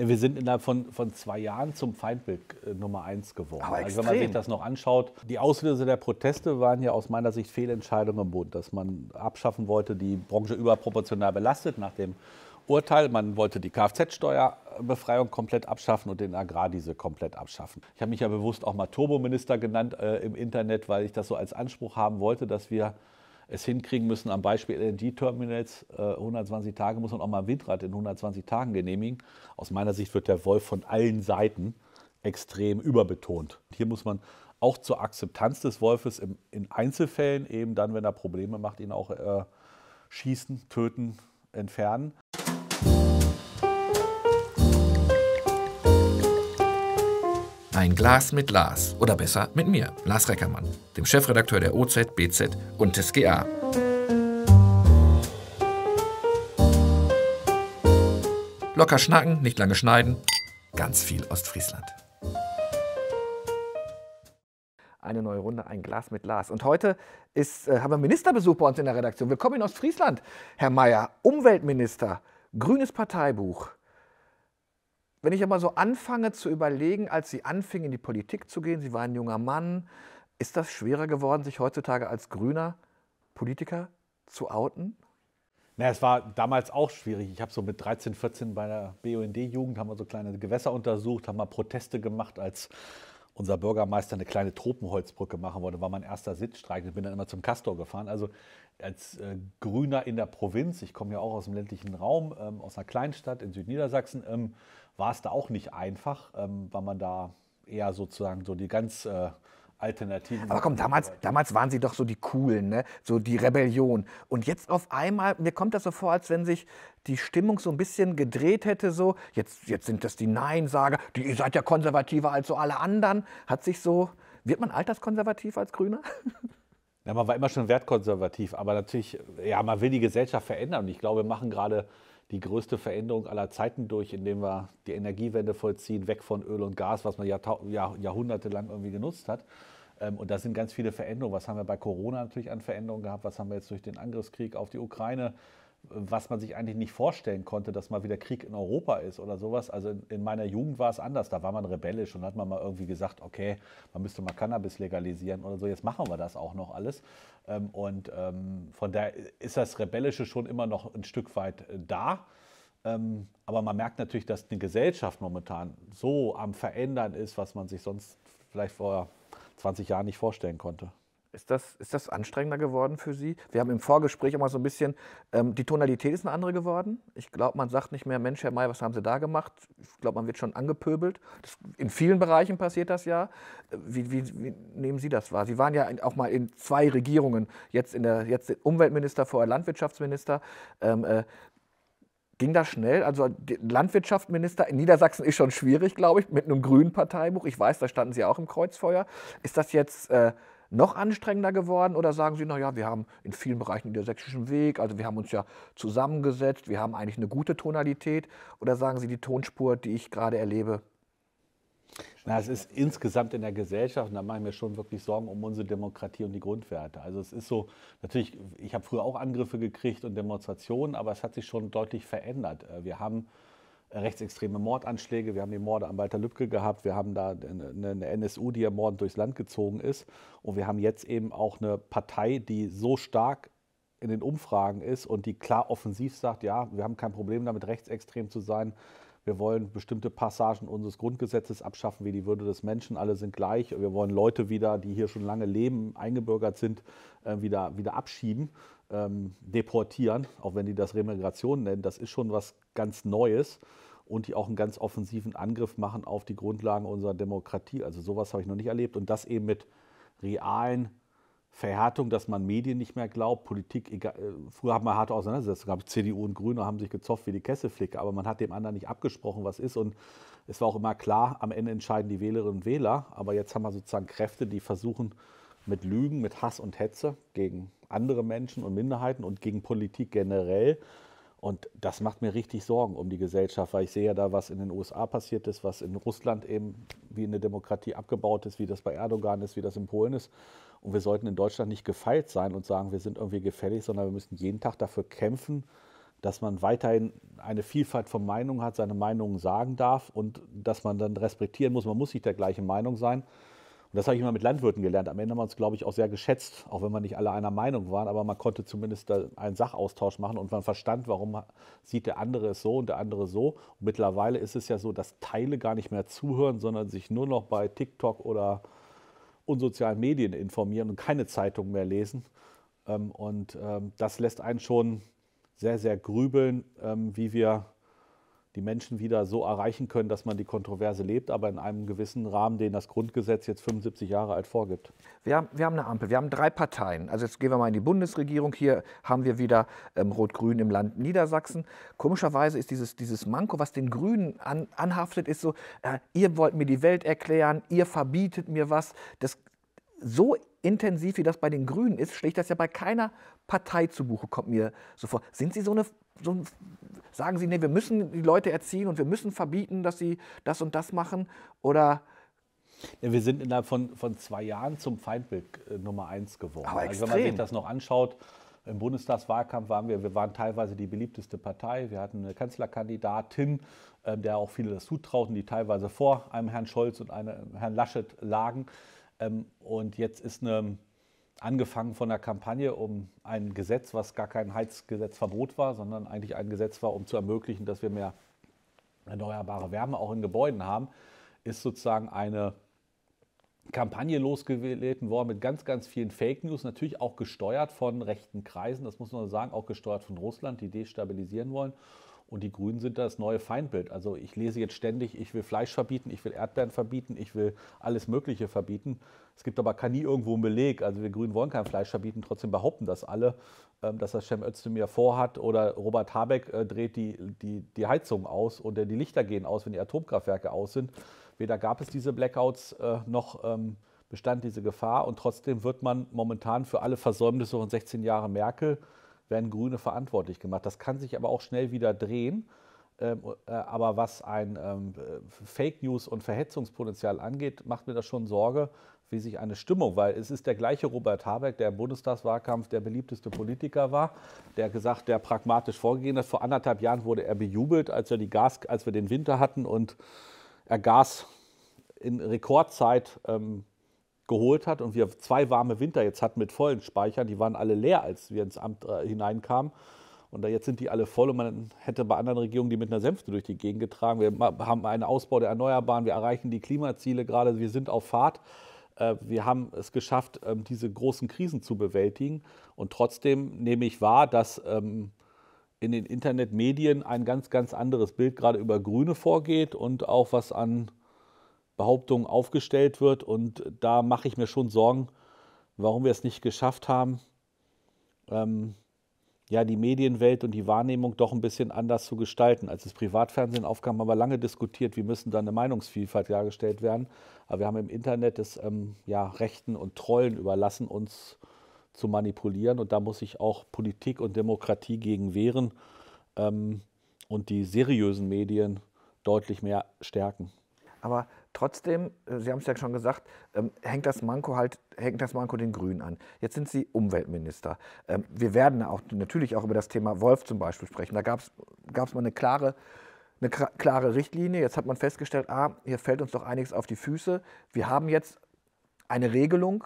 Ja, wir sind innerhalb von, von zwei Jahren zum Feindbild äh, Nummer eins geworden. Aber also wenn man sich das noch anschaut, die Auslöser der Proteste waren ja aus meiner Sicht Fehlentscheidungen im Bund, dass man abschaffen wollte, die Branche überproportional belastet nach dem Urteil. Man wollte die Kfz-Steuerbefreiung komplett abschaffen und den Agrardiesel komplett abschaffen. Ich habe mich ja bewusst auch mal Turbominister genannt äh, im Internet, weil ich das so als Anspruch haben wollte, dass wir es hinkriegen müssen, am Beispiel LNG-Terminals, äh, 120 Tage muss man auch mal ein Windrad in 120 Tagen genehmigen. Aus meiner Sicht wird der Wolf von allen Seiten extrem überbetont. Hier muss man auch zur Akzeptanz des Wolfes im, in Einzelfällen, eben dann, wenn er Probleme macht, ihn auch äh, schießen, töten, entfernen. Ein Glas mit Lars oder besser mit mir, Lars Reckermann, dem Chefredakteur der OZ, BZ und des GA. Locker schnacken, nicht lange schneiden, ganz viel Ostfriesland. Eine neue Runde, ein Glas mit Lars. Und heute ist, äh, haben wir Ministerbesuch bei uns in der Redaktion. Willkommen in Ostfriesland, Herr Mayer, Umweltminister, grünes Parteibuch. Wenn ich aber so anfange zu überlegen, als sie anfing in die Politik zu gehen, sie war ein junger Mann, ist das schwerer geworden, sich heutzutage als grüner Politiker zu outen? Na, es war damals auch schwierig. Ich habe so mit 13, 14 bei der BUND-Jugend, haben wir so kleine Gewässer untersucht, haben mal Proteste gemacht als unser Bürgermeister eine kleine Tropenholzbrücke machen wollte, war mein erster Sitzstreik. Ich bin dann immer zum Castor gefahren. Also als äh, Grüner in der Provinz, ich komme ja auch aus dem ländlichen Raum, ähm, aus einer Kleinstadt in Südniedersachsen, ähm, war es da auch nicht einfach, ähm, weil man da eher sozusagen so die ganz äh, Alternativen. Aber komm, damals, damals waren sie doch so die Coolen, ne? so die Rebellion. Und jetzt auf einmal, mir kommt das so vor, als wenn sich die Stimmung so ein bisschen gedreht hätte. So. Jetzt, jetzt sind das die Nein-Sager, die, ihr seid ja konservativer als so alle anderen. Hat sich so, wird man alterskonservativ als Grüner? Ja, man war immer schon wertkonservativ, aber natürlich, ja, man will die Gesellschaft verändern. Und ich glaube, wir machen gerade die größte Veränderung aller Zeiten durch, indem wir die Energiewende vollziehen, weg von Öl und Gas, was man jahrhundertelang irgendwie genutzt hat. Ähm, und da sind ganz viele Veränderungen. Was haben wir bei Corona natürlich an Veränderungen gehabt? Was haben wir jetzt durch den Angriffskrieg auf die Ukraine? was man sich eigentlich nicht vorstellen konnte, dass mal wieder Krieg in Europa ist oder sowas. Also in, in, meiner Jugend war es anders. Da war man rebellisch und hat man mal irgendwie gesagt, okay, man müsste mal Cannabis legalisieren oder so. Jetzt machen wir das auch noch alles. Ähm, und ähm, von daher ist das Rebellische schon immer noch ein Stück weit äh, da. Ähm, aber man merkt natürlich, dass eine Gesellschaft momentan so am Verändern ist, was man sich sonst vielleicht vor 20 Jahren nicht vorstellen konnte. Ist das, ist das anstrengender geworden für Sie? Wir haben im Vorgespräch immer so ein bisschen, ähm, die Tonalität ist eine andere geworden. Ich glaube, man sagt nicht mehr, Mensch, Herr May, was haben Sie da gemacht? Ich glaube, man wird schon angepöbelt. Das, in vielen Bereichen passiert das ja. Wie, wie, wie, nehmen Sie das wahr? Sie waren ja auch mal in zwei Regierungen, jetzt, in der, jetzt Umweltminister, vorher Landwirtschaftsminister. Ähm, äh, Ging das schnell? Also Landwirtschaftsminister in Niedersachsen ist schon schwierig, glaube ich, mit einem grünen Parteibuch. Ich weiß, da standen Sie auch im Kreuzfeuer. Ist das jetzt... Äh, noch anstrengender geworden oder sagen Sie, naja, wir haben in vielen Bereichen den sächsischen Weg, also wir haben uns ja zusammengesetzt, wir haben eigentlich eine gute Tonalität oder sagen Sie, die Tonspur, die ich gerade erlebe, na, es ist insgesamt in der Gesellschaft, und da mache ich mir schon wirklich Sorgen um unsere Demokratie und die Grundwerte. Also es ist so, natürlich, ich habe früher auch Angriffe gekriegt und Demonstrationen, aber es hat sich schon deutlich verändert. Äh, wir haben rechtsextreme Mordanschläge. Wir haben die Morde an Walter Lübcke gehabt. Wir haben da eine, NSU, die ja mordend durchs Land gezogen ist. Und wir haben jetzt eben auch eine Partei, die so stark in den Umfragen ist und die klar offensiv sagt, ja, wir haben kein Problem damit, rechtsextrem zu sein wir wollen bestimmte Passagen unseres Grundgesetzes abschaffen, wie die Würde des Menschen, alle sind gleich, wir wollen Leute wieder, die hier schon lange leben, eingebürgert sind, äh, wieder, wieder abschieben, ähm, deportieren, auch wenn die das Remigration nennen, das ist schon was ganz Neues und die auch einen ganz offensiven Angriff machen auf die Grundlagen unserer Demokratie. Also sowas habe ich noch nicht erlebt und das eben mit realen Verhärtung, dass man Medien nicht mehr glaubt, Politik, egal, äh, früher haben wir harte Auseinandersetzungen, ich, CDU und Grüne haben sich gezofft wie die Kesselflicke, aber man hat dem anderen nicht abgesprochen, was ist und es war auch immer klar, am Ende entscheiden die Wählerinnen und Wähler, aber jetzt haben wir sozusagen Kräfte, die versuchen mit Lügen, mit Hass und Hetze gegen andere Menschen und Minderheiten und gegen Politik generell und das macht mir richtig Sorgen um die Gesellschaft, weil ich sehe ja da, was in den USA passiert ist, was in Russland eben wie eine Demokratie abgebaut ist, wie das bei Erdogan ist, wie das in Polen ist. Und wir sollten in Deutschland nicht gefeilt sein und sagen, wir sind irgendwie gefällig, sondern wir müssen jeden Tag dafür kämpfen, dass man weiterhin eine Vielfalt von Meinungen hat, seine Meinungen sagen darf und dass man dann respektieren muss, man muss nicht der gleichen Meinung sein, und das habe ich immer mit Landwirten gelernt. Am Ende haben wir uns, glaube ich, auch sehr geschätzt, auch wenn wir nicht alle einer Meinung waren, aber man konnte zumindest einen Sachaustausch machen und man verstand, warum sieht der andere es so und der andere so. Und mittlerweile ist es ja so, dass Teile gar nicht mehr zuhören, sondern sich nur noch bei TikTok oder unsozialen Medien informieren und keine Zeitung mehr lesen. Ähm, und ähm, das lässt einen schon sehr, sehr grübeln, ähm, wie wir die Menschen wieder so erreichen können, dass man die Kontroverse lebt, aber in einem gewissen Rahmen, den das Grundgesetz jetzt 75 Jahre alt vorgibt. Wir haben, wir haben eine Ampel, wir haben drei Parteien. Also jetzt gehen wir mal in die Bundesregierung. Hier haben wir wieder ähm, Rot-Grün im Land Niedersachsen. Komischerweise ist dieses, dieses Manko, was den Grünen an, anhaftet, ist so, äh, ihr wollt mir die Welt erklären, ihr verbietet mir was. Das, so intensiv, wie das bei den Grünen ist, schlägt das ja bei keiner Partei zu Buche, kommt mir so vor. Sind Sie so eine so sagen sie, nee, wir müssen die Leute erziehen und wir müssen verbieten, dass sie das und das machen? Oder ja, wir sind innerhalb von, von zwei Jahren zum Feindbild äh, Nummer eins geworden. Aber also wenn man sich das noch anschaut, im Bundestagswahlkampf waren wir, wir waren teilweise die beliebteste Partei. Wir hatten eine Kanzlerkandidatin, äh, der auch viele das zutrauten, die teilweise vor einem Herrn Scholz und einem Herrn Laschet lagen. Ähm, und jetzt ist eine angefangen von der Kampagne um ein Gesetz, was gar kein Heizgesetzverbot war, sondern eigentlich ein Gesetz war, um zu ermöglichen, dass wir mehr erneuerbare Wärme auch in Gebäuden haben, ist sozusagen eine Kampagne losgelegt worden mit ganz, ganz vielen Fake News, natürlich auch gesteuert von rechten Kreisen, das muss man sagen, auch gesteuert von Russland, die destabilisieren wollen. Und die Grünen sind das neue Feindbild. Also ich lese jetzt ständig, ich will Fleisch verbieten, ich will Erdbeeren verbieten, ich will alles Mögliche verbieten. Es gibt aber nie irgendwo einen Beleg. Also wir Grünen wollen kein Fleisch verbieten, trotzdem behaupten das alle, ähm, dass das Cem Özdemir vorhat oder Robert Habeck äh, dreht die, die, die Heizung aus oder äh, die Lichter gehen aus, wenn die Atomkraftwerke aus sind. Weder gab es diese Blackouts äh, noch ähm, bestand diese Gefahr und trotzdem wird man momentan für alle Versäumnisse von 16 Jahren Merkel werden Grüne verantwortlich gemacht. Das kann sich aber auch schnell wieder drehen. Ähm, äh, aber was ein ähm, Fake News und Verhetzungspotenzial angeht, macht mir das schon Sorge, wie sich eine Stimmung, weil es ist der gleiche Robert Habeck, der im Bundestagswahlkampf der beliebteste Politiker war, der gesagt, der pragmatisch vorgegeben hat. Vor anderthalb Jahren wurde er bejubelt, als wir, die Gas, als wir den Winter hatten und er Gas in Rekordzeit ähm, geholt hat und wir zwei warme Winter jetzt hatten mit vollen Speichern, die waren alle leer, als wir ins Amt äh, hineinkamen. Und da jetzt sind die alle voll und man hätte bei anderen Regierungen die mit einer Sänfte durch die Gegend getragen. Wir haben einen Ausbau der Erneuerbaren, wir erreichen die Klimaziele gerade, wir sind auf Fahrt. Äh, wir haben es geschafft, ähm, diese großen Krisen zu bewältigen. Und trotzdem nehme ich wahr, dass ähm, in den Internetmedien ein ganz, ganz anderes Bild gerade über Grüne vorgeht und auch was an Behauptung aufgestellt wird. Und da mache ich mir schon Sorgen, warum wir es nicht geschafft haben, ähm, ja, die Medienwelt und die Wahrnehmung doch ein bisschen anders zu gestalten. Als das Privatfernsehen aufkam, haben wir lange diskutiert, wie müssen da eine Meinungsvielfalt dargestellt werden. Aber wir haben im Internet es ähm, ja, Rechten und Trollen überlassen, uns zu manipulieren. Und da muss sich auch Politik und Demokratie gegen wehren ähm, und die seriösen Medien deutlich mehr stärken. Aber Trotzdem, äh, Sie haben es ja schon gesagt, ähm, hängt das Manko halt, hängt das Manko den Grünen an. Jetzt sind Sie Umweltminister. Ähm, wir werden auch, natürlich auch über das Thema Wolf zum Beispiel sprechen. Da gab es mal eine klare, eine klare Richtlinie. Jetzt hat man festgestellt, ah, hier fällt uns doch einiges auf die Füße. Wir haben jetzt eine Regelung.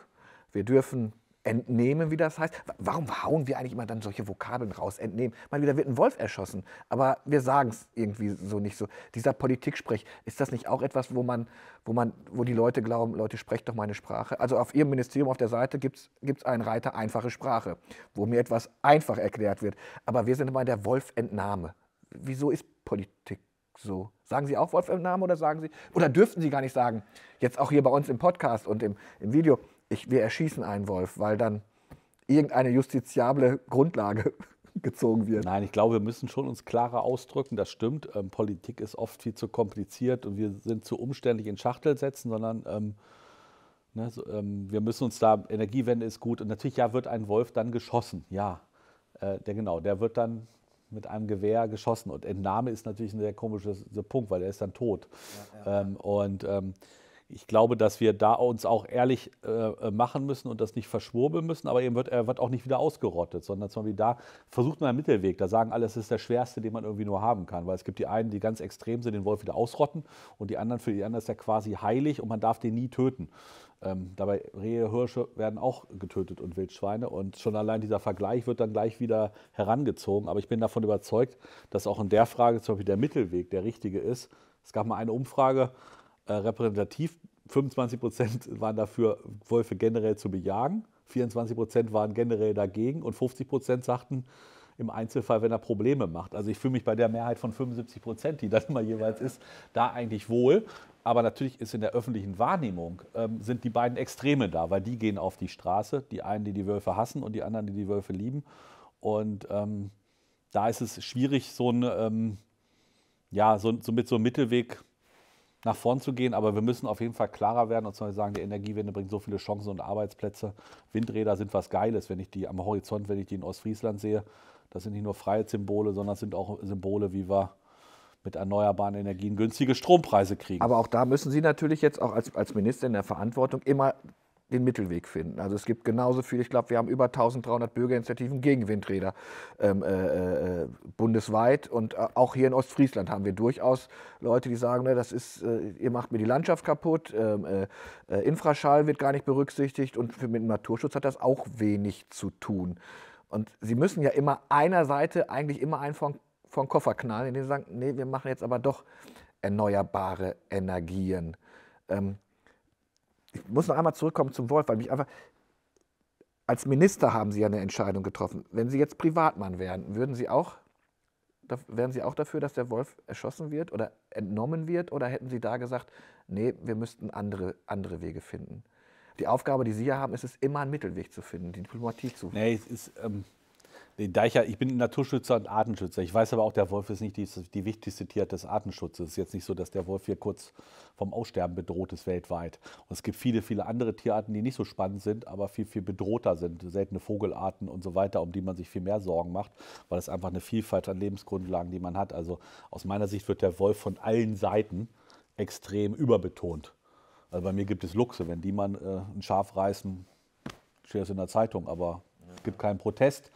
Wir dürfen entnehmen, wie das heißt. Warum hauen wir eigentlich immer dann solche Vokabeln raus? Entnehmen. Mal wieder wird ein Wolf erschossen, aber wir sagen es irgendwie so nicht so. Dieser Politik-Sprech, ist das nicht auch etwas, wo man, wo man, wo die Leute glauben, Leute, sprecht doch meine Sprache? Also auf Ihrem Ministerium auf der Seite gibt es einen Reiter einfache Sprache, wo mir etwas einfach erklärt wird. Aber wir sind immer in der Wolfentnahme. Wieso ist Politik so? Sagen Sie auch Wolfentnahme oder sagen Sie, oder dürften Sie gar nicht sagen, jetzt auch hier bei uns im Podcast und im, im Video, ich, wir erschießen einen Wolf, weil dann irgendeine justiziable Grundlage gezogen wird. Nein, ich glaube, wir müssen schon uns klarer ausdrücken. Das stimmt. Ähm, Politik ist oft viel zu kompliziert und wir sind zu umständlich in Schachtel setzen, sondern ähm, ne, so, ähm, wir müssen uns da, Energiewende ist gut. Und natürlich, ja, wird ein Wolf dann geschossen. Ja, äh, der genau, der wird dann mit einem Gewehr geschossen. Und Entnahme ist natürlich ein sehr komischer Punkt, weil er ist dann tot. Ja, ja. Ähm, und ähm, ich glaube, dass wir da uns auch ehrlich äh, machen müssen und das nicht verschwurbeln müssen, aber eben wird, er äh, wird auch nicht wieder ausgerottet, sondern zum Beispiel da versucht man einen Mittelweg. Da sagen alle, es ist der schwerste, den man irgendwie nur haben kann, weil es gibt die einen, die ganz extrem sind, den Wolf wieder ausrotten und die anderen, für die anderen ist er quasi heilig und man darf den nie töten. Ähm, dabei Rehe, Hirsche werden auch getötet und Wildschweine. Und schon allein dieser Vergleich wird dann gleich wieder herangezogen. Aber ich bin davon überzeugt, dass auch in der Frage zum Beispiel der Mittelweg der richtige ist. Es gab mal eine Umfrage, äh, repräsentativ. 25 Prozent waren dafür, Wölfe generell zu bejagen, 24 Prozent waren generell dagegen und 50 Prozent sagten, im Einzelfall, wenn er Probleme macht. Also ich fühle mich bei der Mehrheit von 75 Prozent, die das immer jeweils ist, da eigentlich wohl. Aber natürlich ist in der öffentlichen Wahrnehmung ähm, sind die beiden Extreme da, weil die gehen auf die Straße. Die einen, die die Wölfe hassen und die anderen, die die Wölfe lieben. Und ähm, da ist es schwierig, so ein ähm, ja so, so mit so einem Mittelweg nach vorn zu gehen. Aber wir müssen auf jeden Fall klarer werden und sagen, die Energiewende bringt so viele Chancen und Arbeitsplätze. Windräder sind was Geiles, wenn ich die am Horizont, wenn ich die in Ostfriesland sehe. Das sind nicht nur Freiheitssymbole, sondern sind auch Symbole, wie wir mit erneuerbaren Energien günstige Strompreise kriegen. Aber auch da müssen Sie natürlich jetzt auch als, als Minister in der Verantwortung immer den Mittelweg finden. Also es gibt genauso viel, ich glaube, wir haben über 1300 Bürgerinitiativen gegen Windräder ähm, äh, äh bundesweit und äh, auch hier in Ostfriesland haben wir durchaus Leute, die sagen, ne, das ist, äh, ihr macht mir die Landschaft kaputt, ähm, äh, äh, Infraschall wird gar nicht berücksichtigt und für, mit dem Naturschutz hat das auch wenig zu tun. Und sie müssen ja immer einer Seite eigentlich immer einen von, von Koffer knallen, indem sie sagen, nee, wir machen jetzt aber doch erneuerbare Energien. Ähm, ich muss noch einmal zurückkommen zum Wolf, weil mich einfach, als Minister haben Sie ja eine Entscheidung getroffen. Wenn Sie jetzt Privatmann wären, würden Sie auch, wären Sie auch dafür, dass der Wolf erschossen wird oder entnommen wird? Oder hätten Sie da gesagt, nee, wir müssten andere, andere Wege finden? Die Aufgabe, die Sie ja haben, ist es, immer einen Mittelweg zu finden, die Diplomatie zu finden. Nee, es ist, ähm, Nee, Deicher, ich bin Naturschützer und Artenschützer. Ich weiß aber auch, der Wolf ist nicht die, die wichtigste Tier des Artenschutzes. Es ist jetzt nicht so, dass der Wolf hier kurz vom Aussterben bedroht ist weltweit. Und es gibt viele, viele andere Tierarten, die nicht so spannend sind, aber viel, viel bedrohter sind. Seltene Vogelarten und so weiter, um die man sich viel mehr Sorgen macht, weil es einfach eine Vielfalt an Lebensgrundlagen, die man hat. Also aus meiner Sicht wird der Wolf von allen Seiten extrem überbetont. Also bei mir gibt es Luchse, wenn die mal äh, ein Schaf reißen, steht das in der Zeitung, aber es gibt keinen Protest.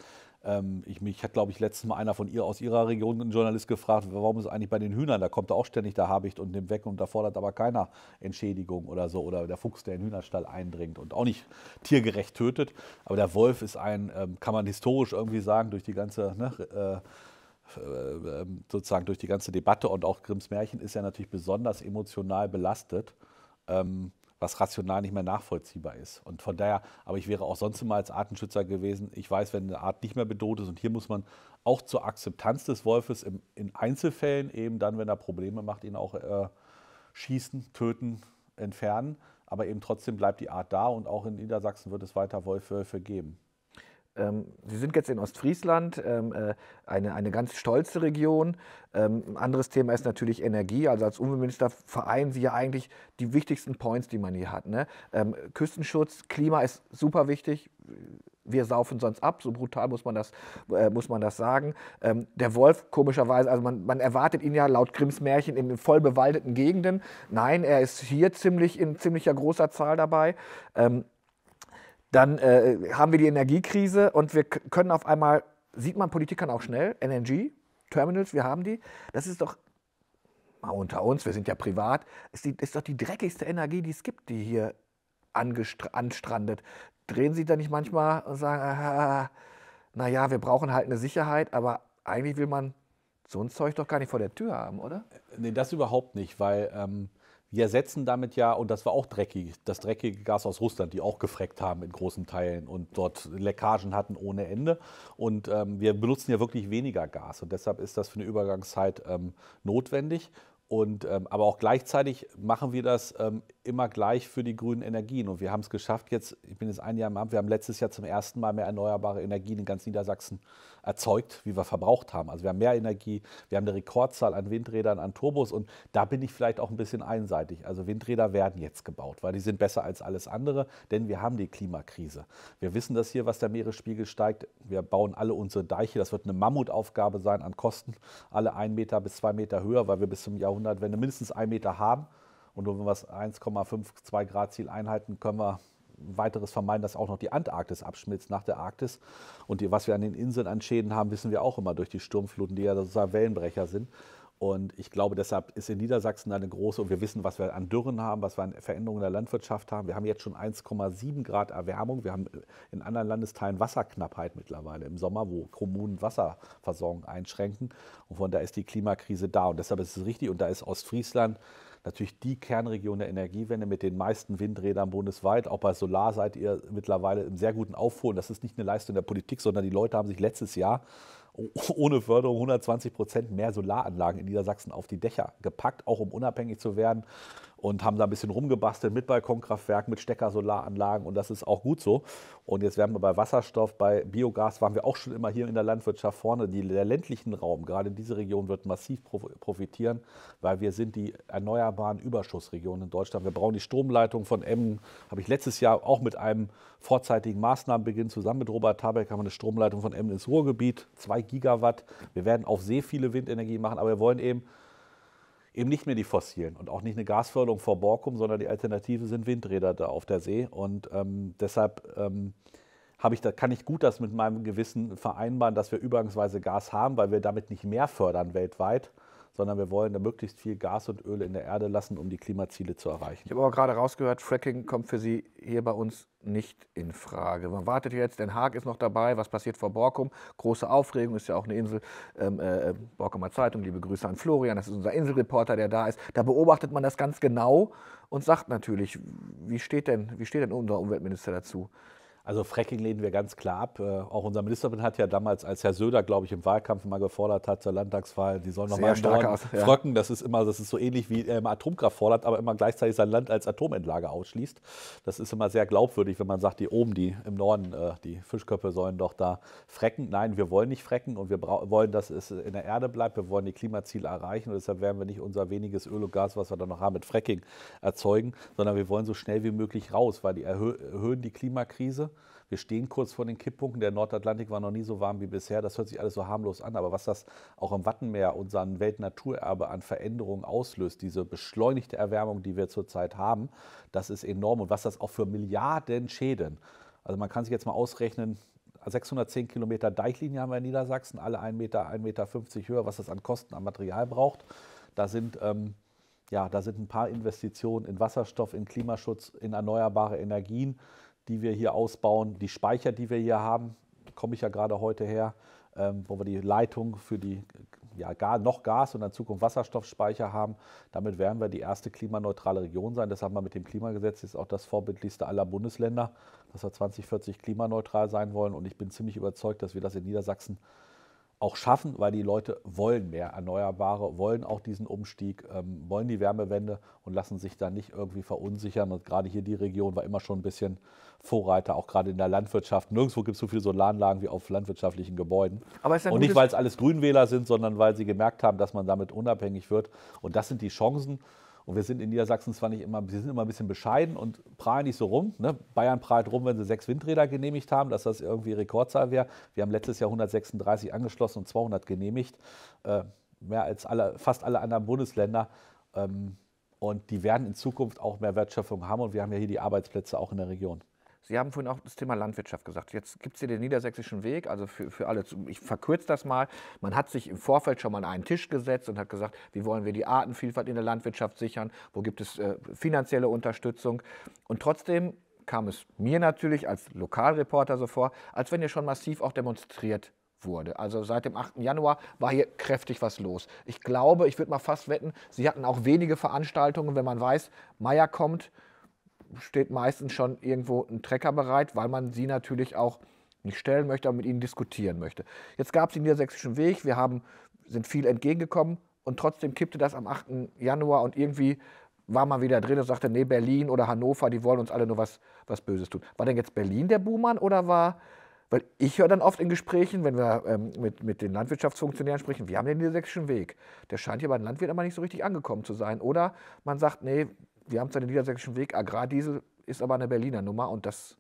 Ähm, ich, mich hat, glaube ich, letztes Mal einer von ihr aus ihrer Region, ein Journalist, gefragt, warum ist eigentlich bei den Hühnern, da kommt auch ständig der Habicht und nimmt weg und da fordert aber keiner Entschädigung oder so. Oder der Fuchs, der in den Hühnerstall eindringt und auch nicht tiergerecht tötet. Aber der Wolf ist ein, ähm, kann man historisch irgendwie sagen, durch die ganze... Ne, äh, äh ähm, sozusagen durch die ganze Debatte und auch Grimms Märchen ist ja natürlich besonders emotional belastet. Ähm, was rational nicht mehr nachvollziehbar ist. Und von daher, aber ich wäre auch sonst immer als Artenschützer gewesen. Ich weiß, wenn eine Art nicht mehr bedroht ist und hier muss man auch zur Akzeptanz des Wolfes im, in Einzelfällen eben dann, wenn er Probleme macht, ihn auch äh, schießen, töten, entfernen. Aber eben trotzdem bleibt die Art da und auch in Niedersachsen wird es weiter Wolfwölfe geben. Ähm, Sie sind jetzt in Ostfriesland, ähm, äh, eine, eine ganz stolze Region. Ähm, ein anderes Thema ist natürlich Energie. Also als Umweltminister vereinen Sie ja eigentlich die wichtigsten Points, die man hier hat. Ne? Küstenschutz, Klima ist super wichtig. Wir saufen sonst ab, so brutal muss man das, äh, muss man das sagen. der Wolf, komischerweise, also man, man erwartet ihn ja laut Grimms Märchen in voll bewaldeten Gegenden. Nein, er ist hier ziemlich in ziemlicher großer Zahl dabei dann äh, haben wir die Energiekrise und wir können auf einmal, sieht man Politikern auch schnell, NNG, Terminals, wir haben die. Das ist doch, mal unter uns, wir sind ja privat, ist, die, ist doch die dreckigste Energie, die es gibt, die hier anstrandet. Drehen sie da nicht manchmal und sagen, aha, ah, naja, wir brauchen halt eine Sicherheit, aber eigentlich will man so ein Zeug doch gar nicht vor der Tür haben, oder? Äh, nee, das überhaupt nicht, weil ähm, wir ersetzen damit ja, und das war auch dreckig, das dreckige Gas aus Russland, die auch gefreckt haben in großen Teilen und dort Leckagen hatten ohne Ende. Und ähm, wir benutzen ja wirklich weniger Gas. Und deshalb ist das für eine Übergangszeit ähm, notwendig. Und, ähm, aber auch gleichzeitig machen wir das ähm, immer gleich für die grünen Energien. Und wir haben es geschafft, jetzt, ich bin jetzt ein Jahr im Amt, wir haben letztes Jahr zum ersten Mal mehr erneuerbare Energien in ganz Niedersachsen erzeugt, wie wir verbraucht haben. Also wir haben mehr Energie, wir haben eine Rekordzahl an Windrädern, an Turbos und da bin ich vielleicht auch ein bisschen einseitig. Also Windräder werden jetzt gebaut, weil die sind besser als alles andere, denn wir haben die Klimakrise. Wir wissen das hier, was der Meeresspiegel steigt. Wir bauen alle unsere Deiche. Das wird eine Mammutaufgabe sein an Kosten, alle ein Meter bis zwei Meter höher, weil wir bis zum Jahrhundertwende mindestens ein Meter haben. Und nur wenn wir das 1,52 Grad Ziel einhalten, können wir weiteres vermeiden, dass auch noch die Antarktis abschmilzt nach der Arktis. Und die, was wir an den Inseln an Schäden haben, wissen wir auch immer durch die Sturmfluten, die ja sozusagen Wellenbrecher sind. Und ich glaube, deshalb ist in Niedersachsen eine große, und wir wissen, was wir an Dürren haben, was wir an Veränderungen in der Landwirtschaft haben. Wir haben jetzt schon 1,7 Grad Erwärmung. Wir haben in anderen Landesteilen Wasserknappheit mittlerweile im Sommer, wo Kommunen Wasserversorgung einschränken. Und von da ist die Klimakrise da. Und deshalb ist es richtig. Und da ist Ostfriesland natürlich die Kernregion der Energiewende mit den meisten Windrädern bundesweit. Auch bei Solar seid ihr mittlerweile im sehr guten Aufholen. Das ist nicht eine Leistung der Politik, sondern die Leute haben sich letztes Jahr ohne Förderung 120 Prozent mehr Solaranlagen in Niedersachsen auf die Dächer gepackt, auch um unabhängig zu werden und haben da ein bisschen rumgebastelt mit Balkonkraftwerk, mit Steckersolaranlagen und das ist auch gut so. Und jetzt werden wir bei Wasserstoff, bei Biogas waren wir auch schon immer hier in der Landwirtschaft vorne. Die, der ländlichen Raum, gerade diese Region, wird massiv profitieren, weil wir sind die erneuerbaren Überschussregionen in Deutschland. Wir brauchen die Stromleitung von Emmen, habe ich letztes Jahr auch mit einem vorzeitigen Maßnahmenbeginn zusammen mit Robert Habeck haben wir eine Stromleitung von Emmen ins Ruhrgebiet, zwei Gigawatt. Wir werden auf See viele Windenergie machen, aber wir wollen eben eben nicht mehr die fossilen und auch nicht eine Gasförderung vor Borkum, sondern die Alternative sind Windräder da auf der See. Und ähm, deshalb ähm, ich da, kann ich gut das mit meinem Gewissen vereinbaren, dass wir übergangsweise Gas haben, weil wir damit nicht mehr fördern weltweit, sondern wir wollen da möglichst viel Gas und Öl in der Erde lassen, um die Klimaziele zu erreichen. Ich habe aber gerade rausgehört, Fracking kommt für Sie hier bei uns nicht in Frage. Man wartet jetzt, Den Haag ist noch dabei, was passiert vor Borkum? Große Aufregung, ist ja auch eine Insel. Ähm, äh, Borkumer Zeitung, liebe Grüße an Florian, das ist unser Inselreporter, der da ist. Da beobachtet man das ganz genau und sagt natürlich, wie steht denn, wie steht denn unser Umweltminister dazu? Also Fracking lehnen wir ganz klar ab. Äh, auch unser Ministerpräsident hat ja damals, als Herr Söder, glaube ich, im Wahlkampf mal gefordert hat zur Landtagswahl, die sollen nochmal ja. fröcken. Das ist immer, das ist so ähnlich wie äh, er im Atomkraft fordert, aber immer gleichzeitig sein Land als Atomentlage ausschließt. Das ist immer sehr glaubwürdig, wenn man sagt, die oben, die im Norden, äh, die Fischköpfe sollen doch da frecken. Nein, wir wollen nicht frecken und wir wollen, dass es in der Erde bleibt. Wir wollen die Klimaziele erreichen und deshalb werden wir nicht unser weniges Öl und Gas, was wir da noch haben, mit Fracking erzeugen, sondern wir wollen so schnell wie möglich raus, weil die erhöhen die Klimakrise. Wir stehen kurz vor den Kipppunkten. Der Nordatlantik war noch nie so warm wie bisher. Das hört sich alles so harmlos an. Aber was das auch im Wattenmeer, unseren Weltnaturerbe, an Veränderungen auslöst, diese beschleunigte Erwärmung, die wir zurzeit haben, das ist enorm. Und was das auch für Milliarden Schäden. Also man kann sich jetzt mal ausrechnen, 610 Kilometer Deichlinie haben wir in Niedersachsen, alle 1 Meter, 1,50 Meter höher, was das an Kosten, an Material braucht. Da sind, ähm, ja, da sind ein paar Investitionen in Wasserstoff, in Klimaschutz, in erneuerbare Energien die wir hier ausbauen, die Speicher, die wir hier haben, komme ich ja gerade heute her, ähm, wo wir die Leitung für die ja, gar, noch Gas und in Zukunft Wasserstoffspeicher haben. Damit werden wir die erste klimaneutrale Region sein. Das haben wir mit dem Klimagesetz ist auch das vorbildlichste aller Bundesländer, dass wir 2040 klimaneutral sein wollen. Und ich bin ziemlich überzeugt, dass wir das in Niedersachsen auch schaffen, weil die Leute wollen mehr Erneuerbare, wollen auch diesen Umstieg, ähm, wollen die Wärmewende und lassen sich da nicht irgendwie verunsichern. Und gerade hier die Region war immer schon ein bisschen Vorreiter, auch gerade in der Landwirtschaft. Nirgendwo gibt es so viele Solaranlagen wie auf landwirtschaftlichen Gebäuden. Aber ist und nicht, weil es alles Grünwähler sind, sondern weil sie gemerkt haben, dass man damit unabhängig wird. Und das sind die Chancen. Und wir sind in Niedersachsen zwar nicht immer, wir sind immer ein bisschen bescheiden und prahlen nicht so rum. Ne? Bayern prahlt rum, wenn sie sechs Windräder genehmigt haben, dass das irgendwie Rekordzahl wäre. Wir haben letztes Jahr 136 angeschlossen und 200 genehmigt. Äh, mehr als alle, fast alle anderen Bundesländer. Ähm, und die werden in Zukunft auch mehr Wertschöpfung haben. Und wir haben ja hier die Arbeitsplätze auch in der Region. Sie haben vorhin auch das Thema Landwirtschaft gesagt. Jetzt gibt es hier den niedersächsischen Weg, also für, für alle, ich verkürze das mal. Man hat sich im Vorfeld schon mal an einen Tisch gesetzt und hat gesagt, wie wollen wir die Artenvielfalt in der Landwirtschaft sichern, wo gibt es äh, finanzielle Unterstützung. Und trotzdem kam es mir natürlich als Lokalreporter so vor, als wenn hier schon massiv auch demonstriert wurde. Also seit dem 8. Januar war hier kräftig was los. Ich glaube, ich würde mal fast wetten, sie hatten auch wenige Veranstaltungen, wenn man weiß, Meier kommt, steht meistens schon irgendwo ein Trecker bereit, weil man sie natürlich auch nicht stellen möchte, aber mit ihnen diskutieren möchte. Jetzt gab es den Niedersächsischen Weg, wir haben, sind viel entgegengekommen und trotzdem kippte das am 8. Januar und irgendwie war man wieder drin und sagte, nee, Berlin oder Hannover, die wollen uns alle nur was, was Böses tun. War denn jetzt Berlin der Buhmann oder war, weil ich höre dann oft in Gesprächen, wenn wir ähm, mit, mit den Landwirtschaftsfunktionären sprechen, wir haben den niedersächsischen Weg. Der scheint hier bei den Landwirten aber nicht so richtig angekommen zu sein. Oder man sagt, nee, wir haben zwar den niedersächsischen Weg, Agrardiesel ist aber eine Berliner Nummer und das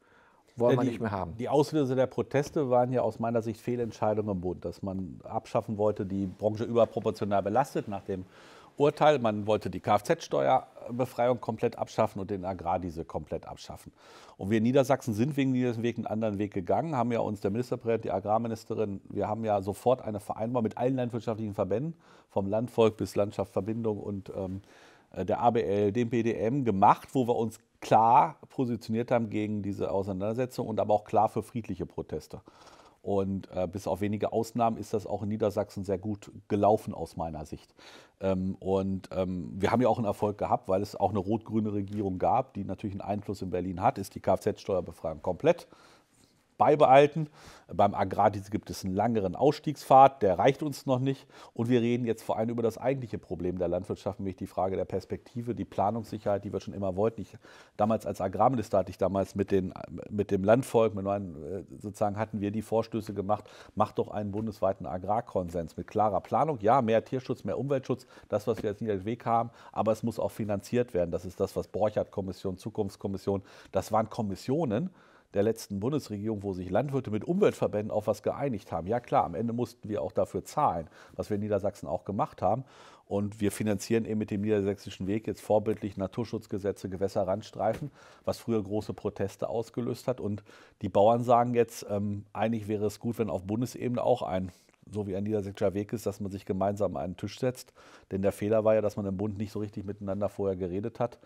wollen ja, wir nicht mehr haben. Die Auslöser der Proteste waren ja aus meiner Sicht Fehlentscheidungen im Bund, dass man abschaffen wollte, die Branche überproportional belastet nach dem Urteil. Man wollte die Kfz-Steuerbefreiung komplett abschaffen und den Agrardiesel komplett abschaffen. Und wir in Niedersachsen sind wegen diesem Weg einen anderen Weg gegangen, haben ja uns der Ministerpräsident, die Agrarministerin, wir haben ja sofort eine Vereinbarung mit allen landwirtschaftlichen Verbänden, vom Landvolk bis Landschaftsverbindung und ähm, äh, der ABL, dem BDM gemacht, wo wir uns klar positioniert haben gegen diese Auseinandersetzung und aber auch klar für friedliche Proteste. Und äh, bis auf wenige Ausnahmen ist das auch in Niedersachsen sehr gut gelaufen aus meiner Sicht. Ähm, und ähm, wir haben ja auch einen Erfolg gehabt, weil es auch eine rot-grüne Regierung gab, die natürlich einen Einfluss in Berlin hat, ist die Kfz-Steuerbefreiung komplett beibehalten. Beim Agrardiesel gibt es einen langeren Ausstiegspfad, der reicht uns noch nicht. Und wir reden jetzt vor allem über das eigentliche Problem der Landwirtschaft, nämlich die Frage der Perspektive, die Planungssicherheit, die wir schon immer wollten. Ich, damals als Agrarminister hatte ich damals mit, den, mit dem Landvolk, mit neuen, äh, sozusagen hatten wir die Vorstöße gemacht, macht doch einen bundesweiten Agrarkonsens mit klarer Planung. Ja, mehr Tierschutz, mehr Umweltschutz, das, was wir als nicht haben, aber es muss auch finanziert werden. Das ist das, was borchardt kommission Zukunftskommission, das waren Kommissionen, der letzten Bundesregierung, wo sich Landwirte mit Umweltverbänden auf was geeinigt haben. Ja klar, am Ende mussten wir auch dafür zahlen, was wir in Niedersachsen auch gemacht haben. Und wir finanzieren eben mit dem niedersächsischen Weg jetzt vorbildlich Naturschutzgesetze, Gewässerrandstreifen, was früher große Proteste ausgelöst hat. Und die Bauern sagen jetzt, ähm, eigentlich wäre es gut, wenn auf Bundesebene auch ein, so wie ein niedersächsischer Weg ist, dass man sich gemeinsam an einen Tisch setzt. Denn der Fehler war ja, dass man im Bund nicht so richtig miteinander vorher geredet hat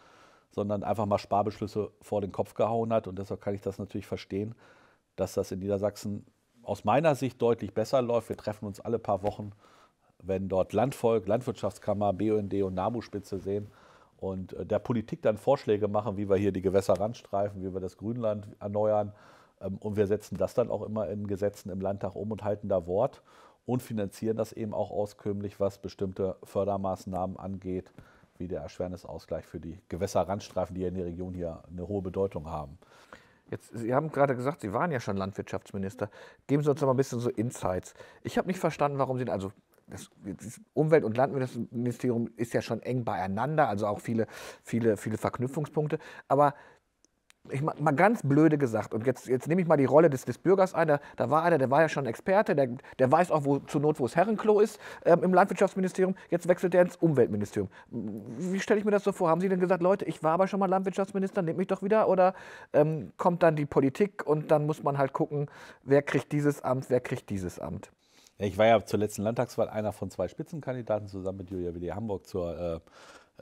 sondern einfach mal Sparbeschlüsse vor den Kopf gehauen hat. Und deshalb kann ich das natürlich verstehen, dass das in Niedersachsen aus meiner Sicht deutlich besser läuft. Wir treffen uns alle paar Wochen, wenn dort Landvolk, Landwirtschaftskammer, BUND und NABU-Spitze sehen und äh, der Politik dann Vorschläge machen, wie wir hier die Gewässer ranstreifen, wie wir das Grünland erneuern. Ähm, und wir setzen das dann auch immer in Gesetzen im Landtag um und halten da Wort und finanzieren das eben auch auskömmlich, was bestimmte Fördermaßnahmen angeht, wie der Erschwernisausgleich für die Gewässerrandstreifen, die ja in der Region hier eine hohe Bedeutung haben. Jetzt, Sie haben gerade gesagt, Sie waren ja schon Landwirtschaftsminister. Geben Sie uns noch mal ein bisschen so Insights. Ich habe nicht verstanden, warum Sie, also das, Umwelt- und Landwirtschaftsministerium ist ja schon eng beieinander, also auch viele, viele, viele Verknüpfungspunkte. Aber ich mal ganz blöde gesagt, und jetzt, jetzt nehme ich mal die Rolle des, des Bürgers ein, da, da, war einer, der war ja schon Experte, der, der weiß auch wo, zur Not, wo das Herrenklo ist ähm, im Landwirtschaftsministerium, jetzt wechselt er ins Umweltministerium. Wie stelle ich mir das so vor? Haben Sie denn gesagt, Leute, ich war aber schon mal Landwirtschaftsminister, nehmt mich doch wieder? Oder ähm, kommt dann die Politik und dann muss man halt gucken, wer kriegt dieses Amt, wer kriegt dieses Amt? ich war ja zur letzten Landtagswahl einer von zwei Spitzenkandidaten zusammen mit Julia W.D. Hamburg zur... Äh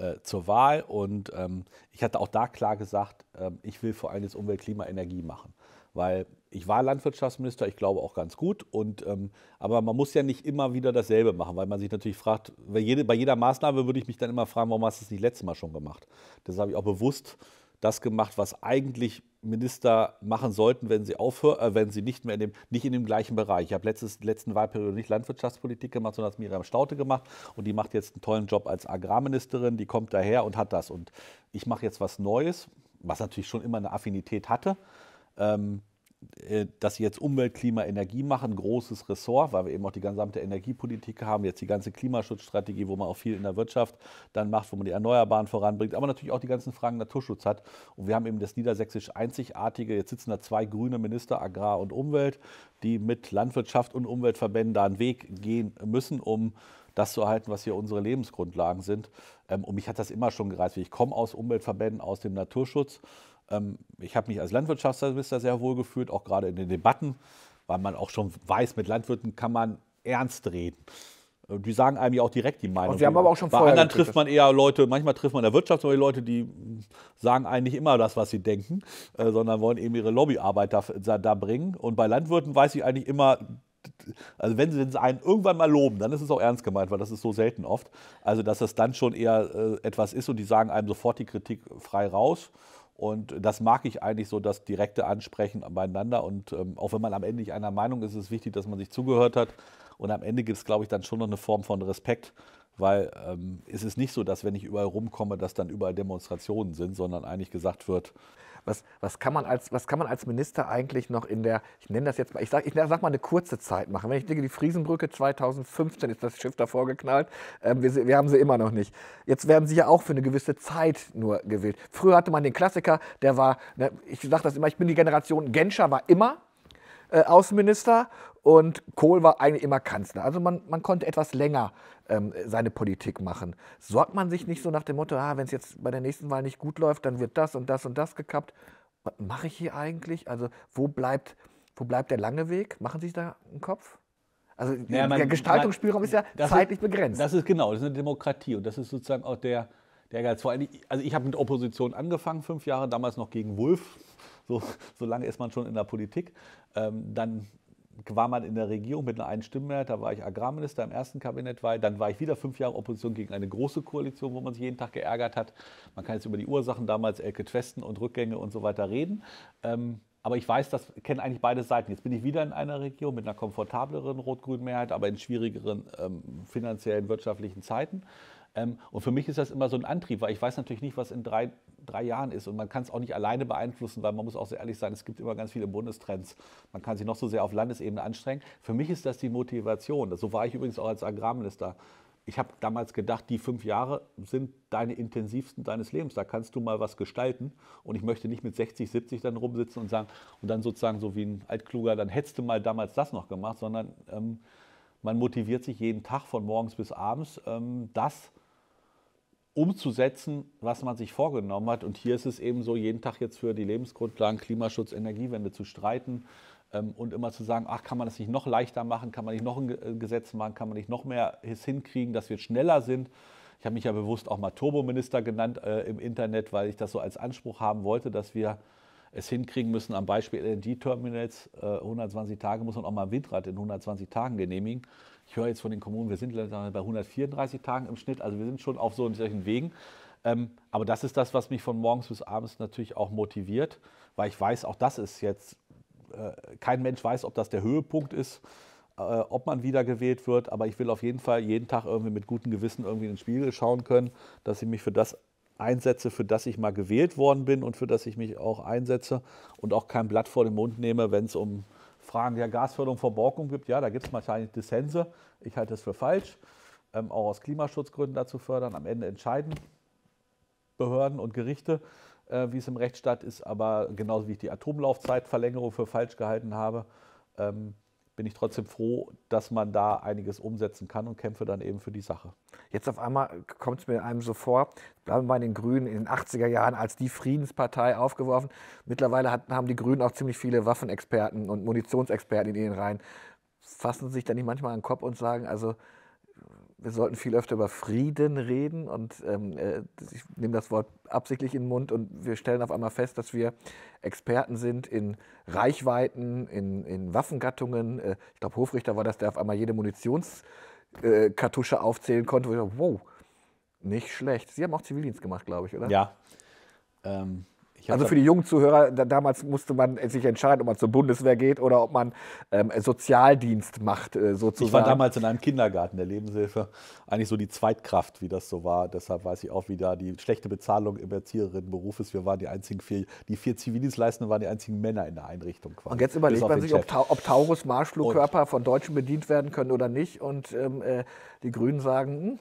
äh, zur Wahl. Und ähm, ich hatte auch da klar gesagt, äh, ich will vor allem jetzt Umwelt, Klima, Energie machen. Weil ich war Landwirtschaftsminister, ich glaube auch ganz gut. Und, ähm, aber man muss ja nicht immer wieder dasselbe machen, weil man sich natürlich fragt, bei, jede, bei jeder Maßnahme würde ich mich dann immer fragen, warum hast du es nicht letztes Mal schon gemacht? Das habe ich auch bewusst das gemacht, was eigentlich Minister machen sollten, wenn sie aufhören, äh, wenn sie nicht mehr in dem, nicht in dem gleichen Bereich. Ich habe letztes letzten Wahlperiode nicht Landwirtschaftspolitik gemacht, sondern das Miriam Staute gemacht und die macht jetzt einen tollen Job als Agrarministerin. Die kommt daher und hat das und ich mache jetzt was Neues, was natürlich schon immer eine Affinität hatte. Ähm, äh, dass sie jetzt Umwelt, Klima, Energie machen, großes Ressort, weil wir eben auch die gesamte Energiepolitik haben, jetzt die ganze Klimaschutzstrategie, wo man auch viel in der Wirtschaft dann macht, wo man die Erneuerbaren voranbringt, aber natürlich auch die ganzen Fragen Naturschutz hat. Und wir haben eben das niedersächsisch einzigartige, jetzt sitzen da zwei grüne Minister, Agrar und Umwelt, die mit Landwirtschaft und Umweltverbänden da einen Weg gehen müssen, um äh, das zu erhalten, was hier unsere Lebensgrundlagen sind. Ähm, und mich hat das immer schon gereizt. Ich komme aus Umweltverbänden, aus dem Naturschutz. Ähm, ich habe mich als Landwirtschaftsminister sehr wohl gefühlt, auch gerade in den Debatten, weil man auch schon weiß, mit Landwirten kann man ernst reden. Äh, die sagen einem ja auch direkt die Meinung. Und wir haben aber auch schon Bei anderen getrickt. trifft man eher Leute, manchmal trifft man in der Wirtschaft solche Leute, die sagen eigentlich immer das, was sie denken, äh, sondern wollen eben ihre Lobbyarbeit da, da bringen. Und bei Landwirten weiß ich eigentlich immer, also wenn sie einen irgendwann mal loben, dann ist es auch ernst gemeint, weil das ist so selten oft. Also dass das dann schon eher äh, etwas ist und die sagen einem sofort die Kritik frei raus. Und das mag ich eigentlich so, das direkte Ansprechen beieinander. Und ähm, auch wenn man am Ende nicht einer Meinung ist, ist es wichtig, dass man sich zugehört hat. Und am Ende gibt es, glaube ich, dann schon noch eine Form von Respekt, weil ähm, es ist nicht so, dass wenn ich überall rumkomme, dass dann überall Demonstrationen sind, sondern eigentlich gesagt wird, was, was, kann man als, was kann man als Minister eigentlich noch in der, ich nenne das jetzt mal, ich sage ich sag mal eine kurze Zeit machen. Wenn ich denke, die Friesenbrücke 2015 ist das Schiff davor geknallt, ähm, wir, wir haben sie immer noch nicht. Jetzt werden sie ja auch für eine gewisse Zeit nur gewählt. Früher hatte man den Klassiker, der war, ne, ich sage das immer, ich bin die Generation, Genscher war immer äh, Außenminister und Kohl war eigentlich immer Kanzler. Also man, man konnte etwas länger ähm, seine Politik machen. Sorgt man sich nicht so nach dem Motto, ah, wenn es jetzt bei der nächsten Wahl nicht gut läuft, dann wird das und das und das gekappt. Was mache ich hier eigentlich? Also wo bleibt, wo bleibt der lange Weg? Machen Sie sich da einen Kopf? Also ja, man, der Gestaltungsspielraum man, ist ja zeitlich ist, begrenzt. Das ist genau, das ist eine Demokratie und das ist sozusagen auch der, der Geiz. Vor allem, also ich habe mit Opposition angefangen, fünf Jahre, damals noch gegen Wolf. So, so lange ist man schon in der Politik. Ähm, dann war man in der Regierung mit einer einen Stimmenmehrheit, da war ich Agrarminister im ersten Kabinett, war, dann war ich wieder fünf Jahre Opposition gegen eine große Koalition, wo man sich jeden Tag geärgert hat. Man kann jetzt über die Ursachen damals, Elke Twesten und Rückgänge und so weiter reden. Ähm, aber ich weiß, das kennen eigentlich beide Seiten. Jetzt bin ich wieder in einer Regierung mit einer komfortableren Rot-Grün-Mehrheit, aber in schwierigeren ähm, finanziellen, wirtschaftlichen Zeiten. Ähm, und für mich ist das immer so ein Antrieb, weil ich weiß natürlich nicht, was in drei, drei Jahren ist. Und man kann es auch nicht alleine beeinflussen, weil man muss auch sehr ehrlich sein, es gibt immer ganz viele Bundestrends. Man kann sich noch so sehr auf Landesebene anstrengen. Für mich ist das die Motivation. So war ich übrigens auch als Agrarminister. Ich habe damals gedacht, die fünf Jahre sind deine intensivsten deines Lebens. Da kannst du mal was gestalten. Und ich möchte nicht mit 60, 70 dann rumsitzen und sagen, und dann sozusagen so wie ein Altkluger, dann hättest du mal damals das noch gemacht, sondern ähm, man motiviert sich jeden Tag von morgens bis abends, ähm, das umzusetzen, was man sich vorgenommen hat. Und hier ist es eben so, jeden Tag jetzt für die Lebensgrundlagen Klimaschutz, Energiewende zu streiten ähm, und immer zu sagen, ach, kann man das nicht noch leichter machen, kann man nicht noch ein äh, Gesetz machen, kann man nicht noch mehr hinkriegen, dass wir schneller sind. Ich habe mich ja bewusst auch mal Turbominister genannt äh, im Internet, weil ich das so als Anspruch haben wollte, dass wir es hinkriegen müssen, am Beispiel LNG-Terminals, äh, 120 Tage muss man auch mal ein Windrad in 120 Tagen genehmigen. Ich höre jetzt von den Kommunen, wir sind bei 134 Tagen im Schnitt, also wir sind schon auf so solchen Wegen. Ähm, aber das ist das, was mich von morgens bis abends natürlich auch motiviert, weil ich weiß, auch das ist jetzt, äh, kein Mensch weiß, ob das der Höhepunkt ist, äh, ob man wiedergewählt wird, aber ich will auf jeden Fall jeden Tag irgendwie mit gutem Gewissen irgendwie in den Spiegel schauen können, dass ich mich für das einsetze, für das ich mal gewählt worden bin und für das ich mich auch einsetze und auch kein Blatt vor den Mund nehme, wenn es um Fragen der Gasförderung, Borkum gibt. Ja, da gibt es wahrscheinlich Dissense. Ich halte es für falsch, ähm, auch aus Klimaschutzgründen dazu fördern. Am Ende entscheiden Behörden und Gerichte, äh, wie es im Rechtsstaat ist. Aber genauso wie ich die Atomlaufzeitverlängerung für falsch gehalten habe, ähm, bin ich trotzdem froh, dass man da einiges umsetzen kann und kämpfe dann eben für die Sache. Jetzt auf einmal kommt es mir einem so vor, bleiben wir mal den Grünen in den 80er Jahren als die Friedenspartei aufgeworfen. Mittlerweile hat, haben die Grünen auch ziemlich viele Waffenexperten und Munitionsexperten in ihren Reihen. Fassen sie sich da nicht manchmal an den Kopf und sagen, also wir sollten viel öfter über Frieden reden und ähm, äh, ich nehme das Wort absichtlich in den Mund und wir stellen auf einmal fest, dass wir Experten sind in Reichweiten, in, in Waffengattungen. Äh, ich glaube, Hofrichter war das, der auf einmal jede Munitionskartusche äh, aufzählen konnte. Wo ich dachte, wow, nicht schlecht. Sie haben auch Zivildienst gemacht, glaube ich, oder? Ja. Ähm, also für die jungen Zuhörer, da, damals musste man äh, sich entscheiden, ob man zur Bundeswehr geht oder ob man ähm, Sozialdienst macht, äh, sozusagen. Ich war damals in einem Kindergarten der Lebenshilfe, eigentlich so die Zweitkraft, wie das so war. Deshalb weiß ich auch, wie da die schlechte Bezahlung im Erzieherinnenberuf ist. Wir waren die einzigen vier, die vier Zivildienstleistenden waren die einzigen Männer in der Einrichtung. Quasi. Und jetzt überlegt man sich, ob, Ta ob Taurus, Marschflugkörper von Deutschen bedient werden können oder nicht. Und ähm, äh, die Grünen sagen, hm?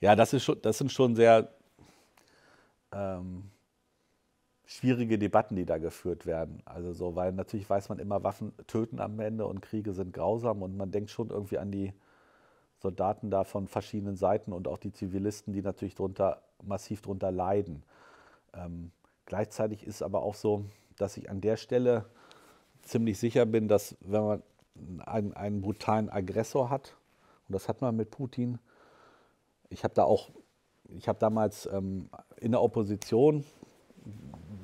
ja, das, ist schon, das sind schon sehr ähm, schwierige Debatten, die da geführt werden. Also so, weil natürlich weiß man immer, Waffen töten am Ende und Kriege sind grausam und man denkt schon irgendwie an die Soldaten da von verschiedenen Seiten und auch die Zivilisten, die natürlich drunter, massiv drunter leiden. Ähm, gleichzeitig ist aber auch so, dass ich an der Stelle ziemlich sicher bin, dass wenn man einen, einen brutalen Aggressor hat, und das hat man mit Putin, ich habe da auch, ich habe damals ähm, in der Opposition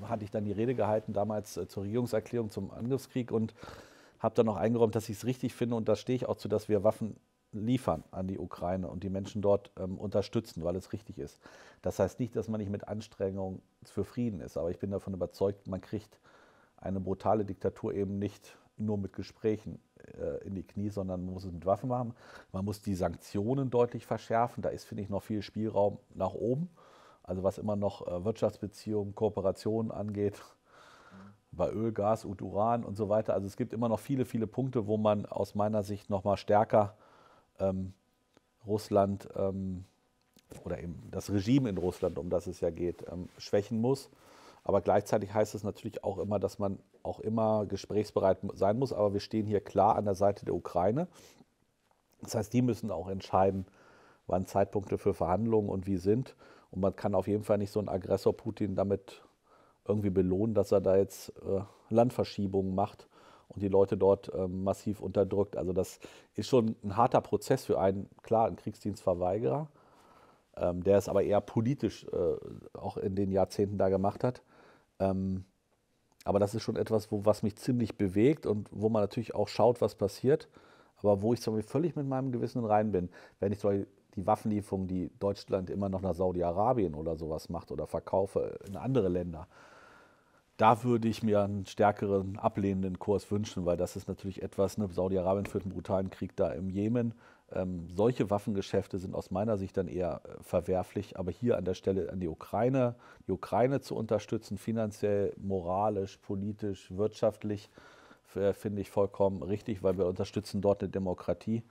hatte ich dann die Rede gehalten, damals äh, zur Regierungserklärung zum Angriffskrieg und habe dann auch eingeräumt, dass ich es richtig finde und da stehe ich auch zu, dass wir Waffen liefern an die Ukraine und die Menschen dort ähm, unterstützen, weil es richtig ist. Das heißt nicht, dass man nicht mit Anstrengung für Frieden ist, aber ich bin davon überzeugt, man kriegt eine brutale Diktatur eben nicht nur mit Gesprächen äh, in die Knie, sondern man muss es mit Waffen machen. Man muss die Sanktionen deutlich verschärfen. Da ist, finde ich, noch viel Spielraum nach oben. Also was immer noch äh, Wirtschaftsbeziehungen, Kooperationen angeht, mhm. bei Öl, Gas und Uran und so weiter. Also es gibt immer noch viele, viele Punkte, wo man aus meiner Sicht noch mal stärker ähm, Russland ähm, oder eben das Regime in Russland, um das es ja geht, ähm, schwächen muss. Aber gleichzeitig heißt es natürlich auch immer, dass man auch immer gesprächsbereit sein muss. Aber wir stehen hier klar an der Seite der Ukraine. Das heißt, die müssen auch entscheiden, wann Zeitpunkte für Verhandlungen und wie sind. Und man kann auf jeden Fall nicht so einen Aggressor Putin damit irgendwie belohnen, dass er da jetzt äh, Landverschiebungen macht und die Leute dort äh, massiv unterdrückt. Also das ist schon ein harter Prozess für einen, klar, einen Kriegsdienstverweigerer, ähm, der es aber eher politisch äh, auch in den Jahrzehnten da gemacht hat. Ähm, aber das ist schon etwas, wo, was mich ziemlich bewegt und wo man natürlich auch schaut, was passiert. Aber wo ich so völlig mit meinem Gewissen rein bin. Wenn ich zum Beispiel die Waffenlieferung, die Deutschland immer noch nach Saudi-Arabien oder sowas macht oder Verkaufe in andere Länder. Da würde ich mir einen stärkeren ablehnenden Kurs wünschen, weil das ist natürlich etwas, ne, Saudi-Arabien führt einen brutalen Krieg da im Jemen. Ähm, solche Waffengeschäfte sind aus meiner Sicht dann eher äh, verwerflich, aber hier an der Stelle an die Ukraine, die Ukraine zu unterstützen, finanziell, moralisch, politisch, wirtschaftlich, finde ich vollkommen richtig, weil wir unterstützen dort eine Demokratie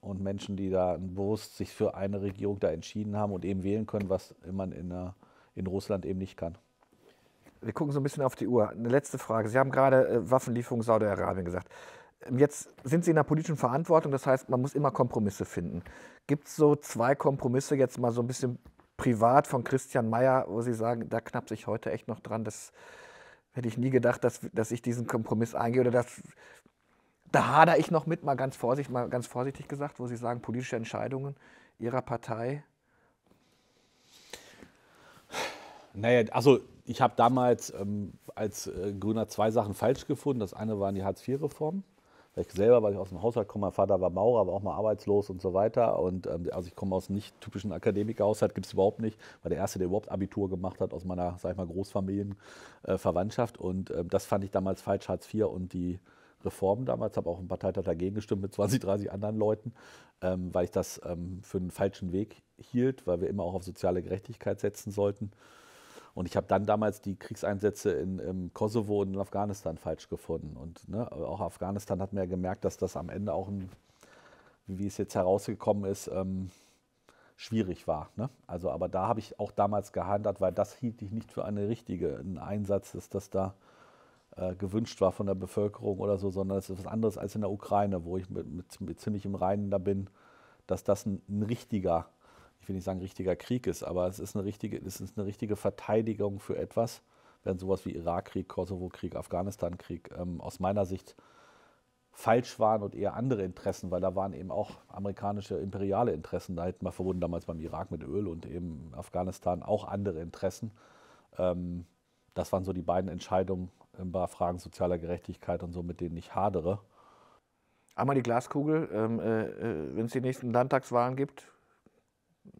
und Menschen, die da bewusst sich für eine Regierung da entschieden haben und eben wählen können, was man in, äh, in Russland eben nicht kann. Wir gucken so ein bisschen auf die Uhr. Eine letzte Frage. Sie haben gerade äh, Waffenlieferung Saudi-Arabien gesagt. Ähm, jetzt sind Sie in der politischen Verantwortung, das heißt, man muss immer Kompromisse finden. Gibt es so zwei Kompromisse jetzt mal so ein bisschen privat von Christian Mayer, wo Sie sagen, da knappt sich heute echt noch dran, das hätte ich nie gedacht, dass, dass ich diesen Kompromiss eingehe oder dass, da hader ich noch mit, mal ganz, vorsichtig, mal ganz vorsichtig gesagt, wo Sie sagen, politische Entscheidungen Ihrer Partei. Naja, also ich habe damals ähm, als äh, Grüner zwei Sachen falsch gefunden. Das eine waren die Hartz-IV-Reformen. Ich selber, weil ich aus dem Haushalt komme, mein Vater war Maurer, war auch mal arbeitslos und so weiter. Und ähm, also ich komme aus einem nicht typischen Akademikerhaushalt, gibt es überhaupt nicht. War der erste, der überhaupt Abitur gemacht hat aus meiner, sag ich mal, Großfamilienverwandtschaft. Äh, und äh, das fand ich damals falsch, Hartz IV und die Reformen damals, habe auch im Parteitag dagegen gestimmt mit 20, 30 anderen Leuten, ähm, weil ich das ähm, für einen falschen Weg hielt, weil wir immer auch auf soziale Gerechtigkeit setzen sollten. Und ich habe dann damals die Kriegseinsätze in, im Kosovo und in Afghanistan falsch gefunden. Und ne, auch Afghanistan hat mir ja gemerkt, dass das am Ende auch, ein, wie es jetzt herausgekommen ist, ähm, schwierig war. Ne? Also, aber da habe ich auch damals gehandelt, weil das hielt ich nicht für einen richtigen Einsatz, dass das da äh, gewünscht war von der Bevölkerung oder so, sondern es ist was anderes als in der Ukraine, wo ich mit, mit, mit ziemlich im Reinen da bin, dass das ein, ein, richtiger, ich will nicht sagen richtiger Krieg ist, aber es ist eine richtige, es ist eine richtige Verteidigung für etwas, wenn sowas wie Irakkrieg, Kosovo-Krieg, Afghanistan-Krieg ähm, aus meiner Sicht falsch waren und eher andere Interessen, weil da waren eben auch amerikanische imperiale Interessen, da hätten wir verbunden damals beim Irak mit Öl und eben Afghanistan auch andere Interessen. Ähm, das waren so die beiden Entscheidungen ähm, bei Fragen sozialer Gerechtigkeit und so, mit denen ich hadere. Einmal die Glaskugel, ähm, äh, äh wenn es die nächsten Landtagswahlen gibt,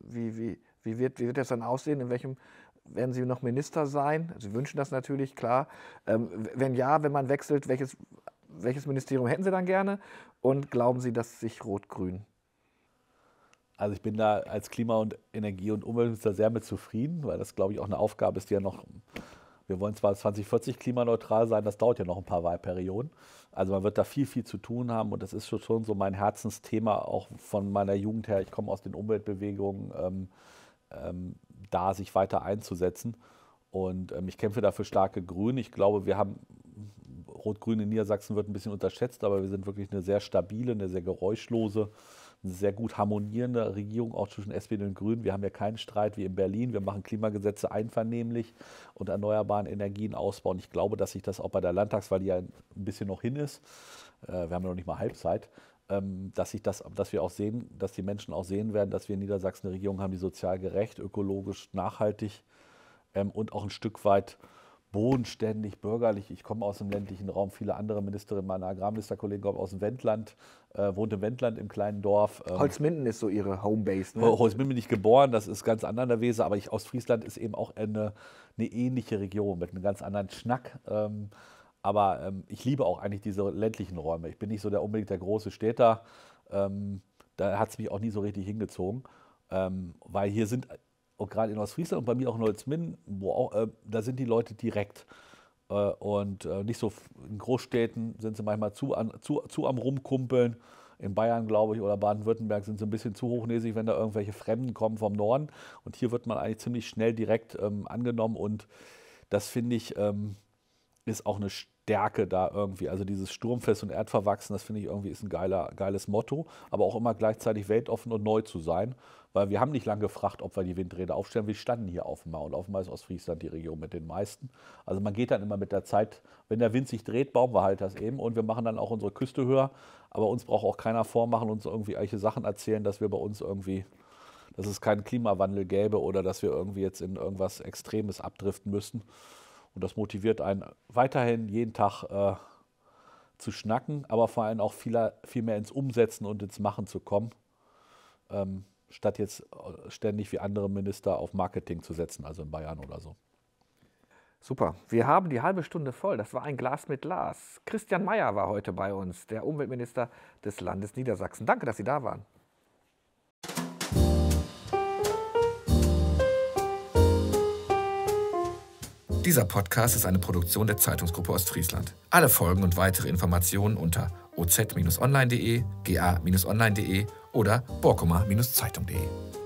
wie, wie, wie, wird, wie wird das dann aussehen? In welchem werden Sie noch Minister sein? Sie wünschen das natürlich, klar. Ähm, wenn ja, wenn man wechselt, welches, welches Ministerium hätten Sie dann gerne? Und glauben Sie, dass sich Rot-Grün also ich bin da als Klima- und Energie- und Umweltminister sehr mit zufrieden, weil das, glaube ich, auch eine Aufgabe ist, die ja noch wir wollen zwar 2040 klimaneutral sein, das dauert ja noch ein paar Wahlperioden. Also man wird da viel, viel zu tun haben und das ist schon so mein Herzensthema, auch von meiner Jugend her. Ich komme aus den Umweltbewegungen, ähm, ähm, da sich weiter einzusetzen. Und ähm, ich kämpfe dafür starke Grüne. Ich glaube, wir haben Rot-Grün in Niedersachsen wird ein bisschen unterschätzt, aber wir sind wirklich eine sehr stabile, eine sehr geräuschlose eine sehr gut harmonierende Regierung auch zwischen SPD und Grünen. Wir haben ja keinen Streit wie in Berlin. Wir machen Klimagesetze einvernehmlich und erneuerbaren Energien ausbauen. Ich glaube, dass sich das auch bei der Landtagswahl, die ja ein bisschen noch hin ist, äh, wir haben ja noch nicht mal Halbzeit, ähm, dass, ich das, dass wir auch sehen, dass die Menschen auch sehen werden, dass wir in Niedersachsen eine Regierung haben, die sozial gerecht, ökologisch nachhaltig ähm, und auch ein Stück weit bodenständig, bürgerlich. Ich komme aus dem ländlichen Raum, viele andere Ministerinnen, meine Agrarministerkollegen kommen aus dem Wendland, äh, wohnt im Wendland im kleinen Dorf. Ähm, Holzminden ist so ihre Homebase. Ne? Holzminden bin ich geboren, das ist ganz anderer Wesen, aber ich, aus Friesland ist eben auch eine, eine ähnliche Region mit einem ganz anderen Schnack. Ähm, aber ähm, ich liebe auch eigentlich diese ländlichen Räume. Ich bin nicht so der unbedingt der große Städter. Ähm, da hat es mich auch nie so richtig hingezogen. Ähm, weil hier sind auch gerade in Ostfriesland und bei mir auch in Holzminden, wo auch, äh, da sind die Leute direkt. Äh, und äh, nicht so in Großstädten sind sie manchmal zu, an, zu, zu am Rumkumpeln. In Bayern, glaube ich, oder Baden-Württemberg sind sie ein bisschen zu hochnäsig, wenn da irgendwelche Fremden kommen vom Norden. Und hier wird man eigentlich ziemlich schnell direkt ähm, angenommen. Und das finde ich, ähm, ist auch eine Stärke da irgendwie. Also dieses Sturmfest und Erdverwachsen, das finde ich irgendwie ist ein geiler, geiles Motto, aber auch immer gleichzeitig weltoffen und neu zu sein. Weil wir haben nicht lange gefragt, ob wir die Windräder aufstellen. Wir standen hier offenbar und offenbar ist Ostfriesland die Region mit den meisten. Also man geht dann immer mit der Zeit, wenn der Wind sich dreht, bauen wir halt das eben und wir machen dann auch unsere Küste höher. Aber uns braucht auch keiner vormachen, uns irgendwie irgendwelche Sachen erzählen, dass wir bei uns irgendwie dass es keinen Klimawandel gäbe oder dass wir irgendwie jetzt in irgendwas Extremes abdriften müssen. Und das motiviert einen weiterhin jeden Tag äh, zu schnacken, aber vor allem auch viel, viel mehr ins Umsetzen und ins Machen zu kommen, ähm, statt jetzt äh, ständig wie andere Minister auf Marketing zu setzen, also in Bayern oder so. Super. Wir haben die halbe Stunde voll. Das war ein Glas mit Glas. Christian Mayer war heute bei uns, der Umweltminister des Landes Niedersachsen. Danke, dass Sie da waren. Dieser Podcast ist eine Produktion der Zeitungsgruppe Ostfriesland. Alle Folgen und weitere Informationen unter oz-online.de, ga-online.de oder borkoma-zeitung.de.